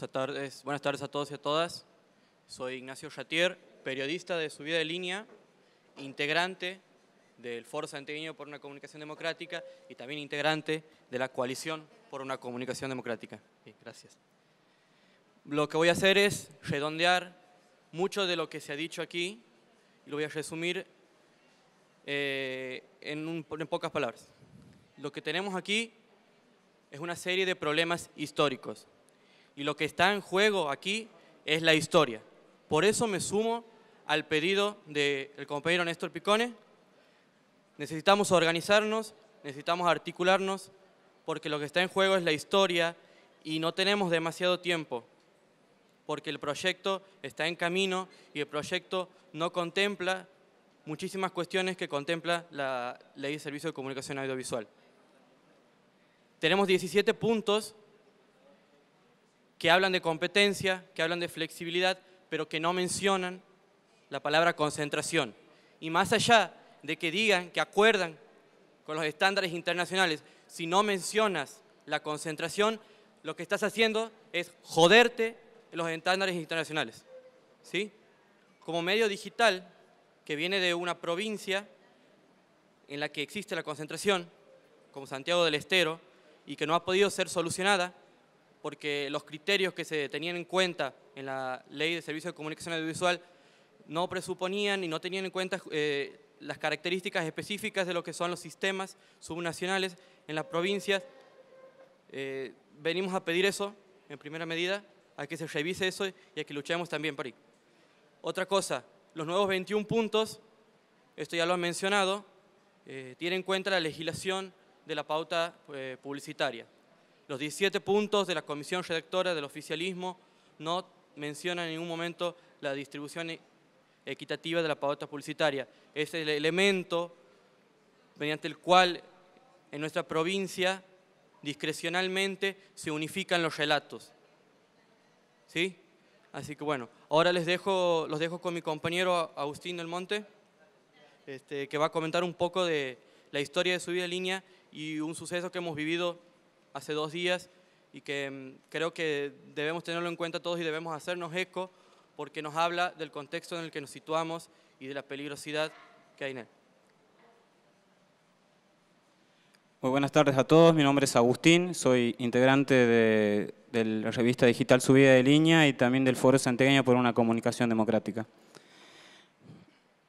buenas tardes, buenas tardes a todos y a todas. Soy Ignacio Chatier, periodista de Subida de Línea, integrante del Foro Santiagueño por una Comunicación Democrática y también integrante de la Coalición por una Comunicación Democrática. gracias. Lo que voy a hacer es redondear mucho de lo que se ha dicho aquí y lo voy a resumir eh, en, en pocas palabras. Lo que tenemos aquí es una serie de problemas históricos y lo que está en juego aquí es la historia. Por eso me sumo al pedido del compañero Néstor Picone. Necesitamos organizarnos, necesitamos articularnos, porque lo que está en juego es la historia y no tenemos demasiado tiempo, porque el proyecto está en camino y el proyecto no contempla muchísimas cuestiones que contempla la Ley de Servicio de Comunicación Audiovisual. Tenemos 17 puntos que hablan de competencia, que hablan de flexibilidad, pero que no mencionan la palabra concentración. Y más allá de que digan que acuerdan con los estándares internacionales, si no mencionas la concentración, lo que estás haciendo es joderte en los estándares internacionales. ¿Sí? Como medio digital que viene de una provincia en la que existe la concentración, como Santiago del Estero, y que no ha podido ser solucionada, porque los criterios que se tenían en cuenta en la Ley de Servicios de Comunicación Audiovisual no presuponían y no tenían en cuenta eh, las características específicas de lo que son los sistemas subnacionales en las provincias. Eh, venimos a pedir eso, en primera medida, a que se revise eso y a que luchemos también por ahí. Otra cosa, los nuevos 21 puntos, esto ya lo han mencionado, eh, tienen tiene en cuenta la legislación de la pauta publicitaria. Los 17 puntos de la comisión redactora del oficialismo no mencionan en ningún momento la distribución e-, equitativa de la pauta publicitaria. Es el elemento mediante el cual en nuestra provincia discrecionalmente se unifican los relatos. ¿Sí? Así que bueno, ahora les dejo, los dejo con mi compañero Agustín del Monte, este, que va a comentar un poco de la historia de su vida en línea y un suceso que hemos vivido hace dos días y que mm, creo que debemos tenerlo en cuenta todos y debemos hacernos eco porque nos habla del contexto en el que nos situamos y de la peligrosidad que hay en él. Muy buenas tardes a todos, mi nombre es Agustín, soy integrante de, la revista digital Subida de Línea y también del Foro Santegueña por una Comunicación Democrática.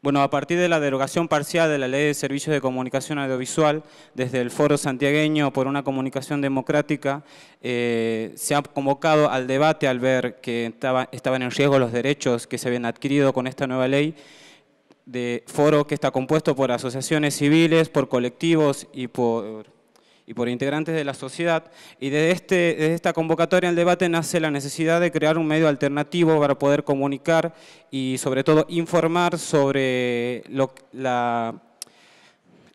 Bueno, a partir de la derogación parcial de la Ley de Servicios de Comunicación Audiovisual, desde el Foro Santiagueño por una comunicación democrática, eh, se ha convocado al debate al ver que estaban en riesgo los derechos que se habían adquirido con esta nueva ley, de foro que está compuesto por asociaciones civiles, por colectivos y por y por integrantes de la sociedad. Y desde, este, esta convocatoria al debate nace la necesidad de crear un medio alternativo para poder comunicar y sobre todo informar sobre la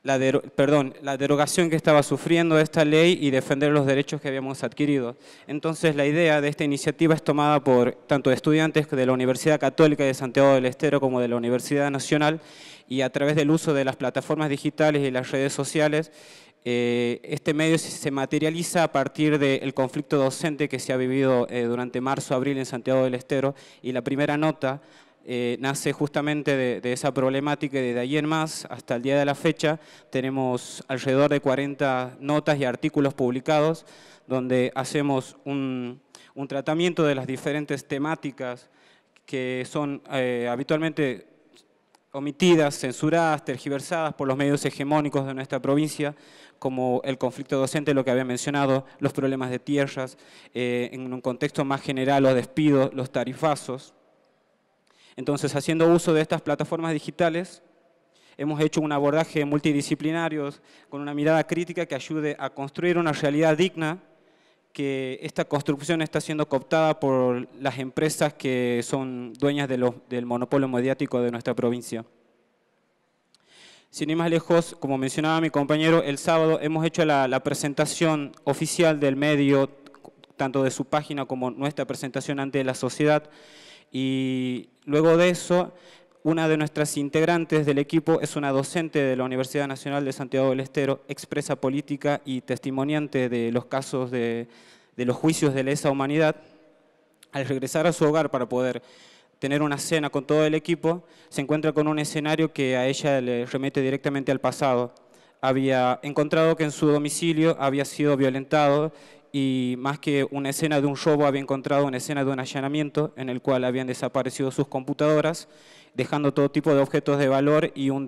la perdón, la derogación que estaba sufriendo esta ley y defender los derechos que habíamos adquirido. Entonces la idea de esta iniciativa es tomada por tanto estudiantes de la Universidad Católica de Santiago del Estero como de la Universidad Nacional y a través del uso de las plataformas digitales y las redes sociales, eh, este medio se materializa a partir del conflicto docente que se ha vivido eh, durante marzo-abril en Santiago del Estero y la primera nota eh, nace justamente de, esa problemática y desde ayer más hasta el día de la fecha tenemos alrededor de 40 notas y artículos publicados donde hacemos un, tratamiento de las diferentes temáticas que son eh, habitualmente omitidas, censuradas, tergiversadas por los medios hegemónicos de nuestra provincia, como el conflicto docente, lo que había mencionado, los problemas de tierras, eh, en un contexto más general, los despidos, los tarifazos. Entonces, haciendo uso de estas plataformas digitales, hemos hecho un abordaje multidisciplinario con una mirada crítica que ayude a construir una realidad digna que esta construcción está siendo cooptada por las empresas que son dueñas del monopolio mediático de nuestra provincia. Sin ir más lejos, como mencionaba mi compañero, el sábado hemos hecho la presentación oficial del medio, tanto de su página como nuestra presentación ante la sociedad, y luego de eso, una de nuestras integrantes del equipo es una docente de la Universidad Nacional de Santiago del Estero, expresa política y testimoniante de los casos de, los juicios de lesa humanidad. Al regresar a su hogar para poder tener una cena con todo el equipo, se encuentra con un escenario que a ella le remete directamente al pasado. Había encontrado que en su domicilio había sido violentado y más que una escena de un robo había encontrado una escena de un allanamiento en el cual habían desaparecido sus computadoras, dejando todo tipo de objetos de valor y un,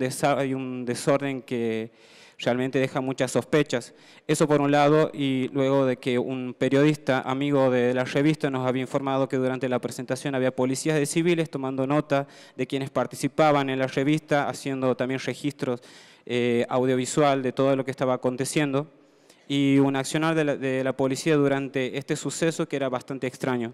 un desorden que realmente deja muchas sospechas. Eso por un lado, y luego de que un periodista, amigo de la revista, nos había informado que durante la presentación había policías de civiles tomando nota de quienes participaban en la revista, haciendo también registros eh, audiovisual de todo lo que estaba aconteciendo y un accionar de la, de la policía durante este suceso que era bastante extraño.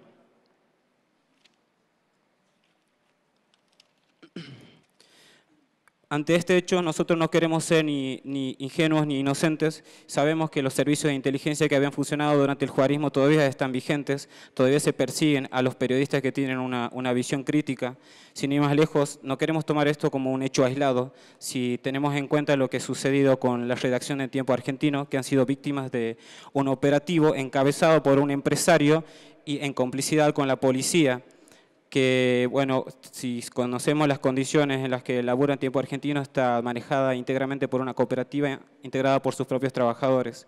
Ante este hecho, nosotros no queremos ser ni, ingenuos ni inocentes. Sabemos que los servicios de inteligencia que habían funcionado durante el juarismo todavía están vigentes, todavía se persiguen a los periodistas que tienen una, una visión crítica. Sin ir más lejos, no queremos tomar esto como un hecho aislado. Si tenemos en cuenta lo que ha sucedido con la redacción de Tiempo Argentino, que han sido víctimas de un operativo encabezado por un empresario y en complicidad con la policía, que, bueno, si conocemos las condiciones en las que labura en tiempo argentino, está manejada íntegramente por una cooperativa integrada por sus propios trabajadores.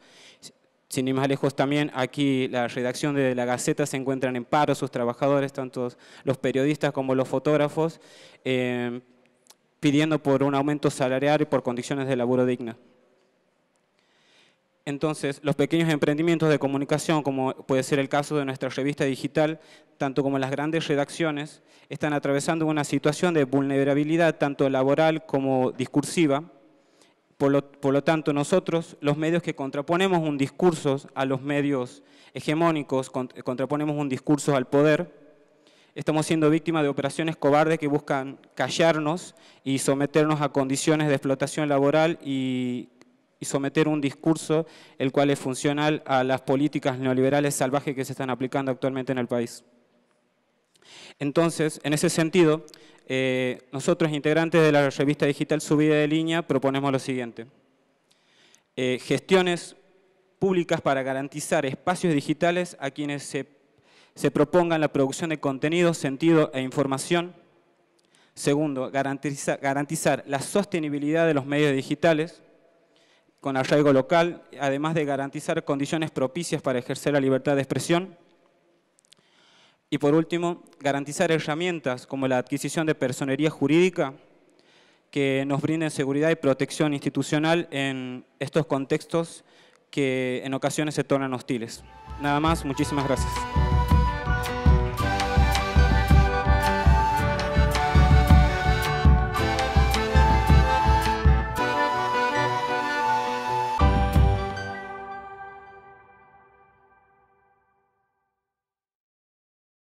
Sin ir más lejos también, aquí la redacción de La Gaceta se encuentran en paro sus trabajadores, tanto los periodistas como los fotógrafos, eh, pidiendo por un aumento salarial y por condiciones de laburo digna. Entonces, los pequeños emprendimientos de comunicación, como puede ser el caso de nuestra revista digital, tanto como las grandes redacciones, están atravesando una situación de vulnerabilidad tanto laboral como discursiva. Por lo, tanto, nosotros, los medios que contraponemos un discurso a los medios hegemónicos, contraponemos un discurso al poder, estamos siendo víctimas de operaciones cobardes que buscan callarnos y someternos a condiciones de explotación laboral y y someter un discurso el cual es funcional a las políticas neoliberales salvajes que se están aplicando actualmente en el país. Entonces, en ese sentido, eh, nosotros, integrantes de la revista digital Subida de Línea, proponemos lo siguiente. Eh, gestiones públicas para garantizar espacios digitales a quienes se, propongan la producción de contenido, sentido e información. Segundo, garantizar la sostenibilidad de los medios digitales con arraigo local, además de garantizar condiciones propicias para ejercer la libertad de expresión. Y por último, garantizar herramientas como la adquisición de personería jurídica que nos brinden seguridad y protección institucional en estos contextos que en ocasiones se tornan hostiles. Nada más, muchísimas gracias.